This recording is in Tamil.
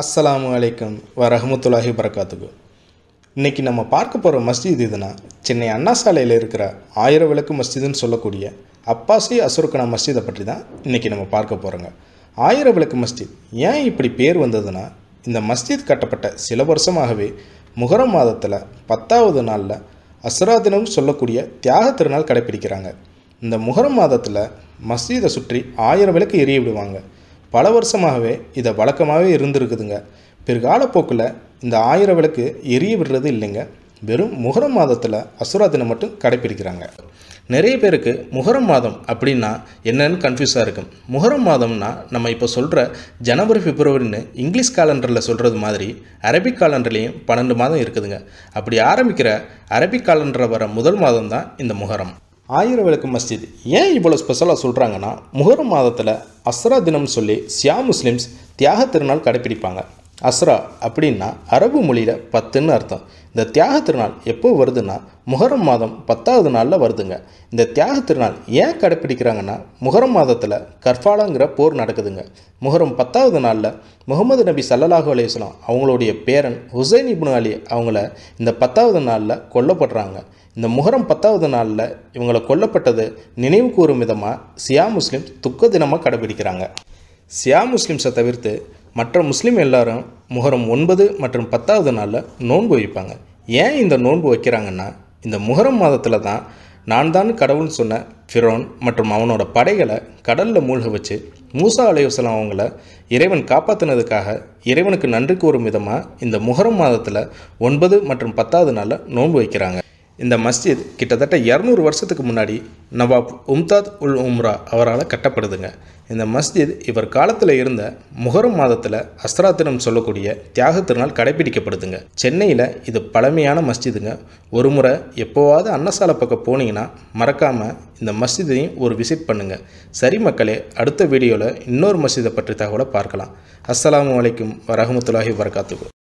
அஸ்லாம் வலைக்கம் வரஹமத்துல்லாஹி வரகாத்துக்கு இன்றைக்கி நம்ம பார்க்க போகிற மஸ்ஜித் இதுனா சென்னை அண்ணா சாலையில் இருக்கிற ஆயிரம் விளக்கு மஸ்ஜிதுன்னு சொல்லக்கூடிய அப்பாசி அசுருக்கனா மஸ்ஜிதை பற்றி தான் இன்றைக்கி நம்ம பார்க்க போகிறோங்க ஆயிரம் விளக்கு மஸ்ஜித் ஏன் இப்படி பேர் வந்ததுன்னா இந்த மஸ்ஜித் கட்டப்பட்ட சில வருஷமாகவே முகரம் மாதத்தில் பத்தாவது நாளில் அசுராதினம் சொல்லக்கூடிய தியாக திருநாள் கடைப்பிடிக்கிறாங்க இந்த முகரம் மாதத்தில் மஸ்ஜிதை சுற்றி ஆயிரம் விளக்கு எரிய விடுவாங்க பல வருஷமாகவே இதை வழக்கமாகவே இருந்திருக்குதுங்க பிற்கால போக்கில் இந்த ஆயிரம் விளக்கு எரிய விடுறது இல்லைங்க வெறும் முகரம் மாதத்தில் அசுரா தினம் மட்டும் கடைப்பிடிக்கிறாங்க நிறைய பேருக்கு முகரம் மாதம் அப்படின்னா என்னன்னு கன்ஃபியூஸாக இருக்கும் முகரம் மாதம்னா நம்ம இப்போ சொல்கிற ஜனவரி பிப்ரவரின்னு இங்கிலீஷ் காலண்டரில் சொல்கிறது மாதிரி அரபிக் காலண்டர்லேயும் பன்னெண்டு மாதம் இருக்குதுங்க அப்படி ஆரம்பிக்கிற அரபிக் காலண்டரை வர முதல் மாதம் தான் இந்த முகரம் ஆயிரம் விளக்கு மஸ்ஜித் ஏன் இவ்வளோ ஸ்பெஷலாக சொல்கிறாங்கன்னா முகரம் மாதத்தில் அஸ்ரா தினம் சொல்லி சியா முஸ்லீம்ஸ் தியாக திருநாள் கடைப்பிடிப்பாங்க அஸ்ரா அப்படின்னா அரபு மொழியில் பத்துன்னு அர்த்தம் இந்த தியாக திருநாள் எப்போ வருதுன்னா முகரம் மாதம் பத்தாவது நாளில் வருதுங்க இந்த தியாக திருநாள் ஏன் கடைப்பிடிக்கிறாங்கன்னா முகரம் மாதத்தில் கர்ஃபாலாங்கிற போர் நடக்குதுங்க முகரம் பத்தாவது நாளில் முகமது நபி சல்லலாஹு அலையுஸ்லாம் அவங்களுடைய பேரன் ஹுசைன் இபுன் அலி அவங்கள இந்த பத்தாவது நாளில் கொல்லப்படுறாங்க இந்த முகரம் பத்தாவது நாளில் இவங்களை கொல்லப்பட்டது நினைவு கூறும் விதமாக சியா முஸ்லீம் துக்க தினமாக கடைபிடிக்கிறாங்க சியா முஸ்லீம்ஸை தவிர்த்து மற்ற முஸ்லீம் எல்லாரும் முகரம் ஒன்பது மற்றும் பத்தாவது நாளில் நோன்பு வைப்பாங்க ஏன் இந்த நோன்பு வைக்கிறாங்கன்னா இந்த முகரம் மாதத்தில் தான் நான் தான் கடவுள்னு சொன்ன ஃபிரோன் மற்றும் அவனோட படைகளை கடலில் மூழ்க வச்சு மூசா அலையுசலாம் அவங்கள இறைவன் காப்பாற்றினதுக்காக இறைவனுக்கு நன்றி கூறும் விதமாக இந்த முகரம் மாதத்தில் ஒன்பது மற்றும் பத்தாவது நாளில் நோன்பு வைக்கிறாங்க இந்த மஸ்ஜித் கிட்டத்தட்ட இரநூறு வருஷத்துக்கு முன்னாடி நவாப் உம்தாத் உல் உம்ரா அவரால் கட்டப்படுதுங்க இந்த மஸ்ஜித் இவர் காலத்தில் இருந்த முகரம் மாதத்தில் அஸ்ரா தினம் சொல்லக்கூடிய தியாக திருநாள் கடைபிடிக்கப்படுதுங்க சென்னையில் இது பழமையான மஸ்ஜிதுங்க ஒரு முறை எப்போவாவது அன்னசாலை பக்கம் போனீங்கன்னா மறக்காமல் இந்த மஸ்ஜிதையும் ஒரு விசிட் பண்ணுங்கள் சரி மக்களே அடுத்த வீடியோவில் இன்னொரு மஸ்ஜிதை பற்றி தகவலை பார்க்கலாம் அஸ்லாம் வலைக்கும் வரகமத்துல்லாஹி வரகாத்துக்கு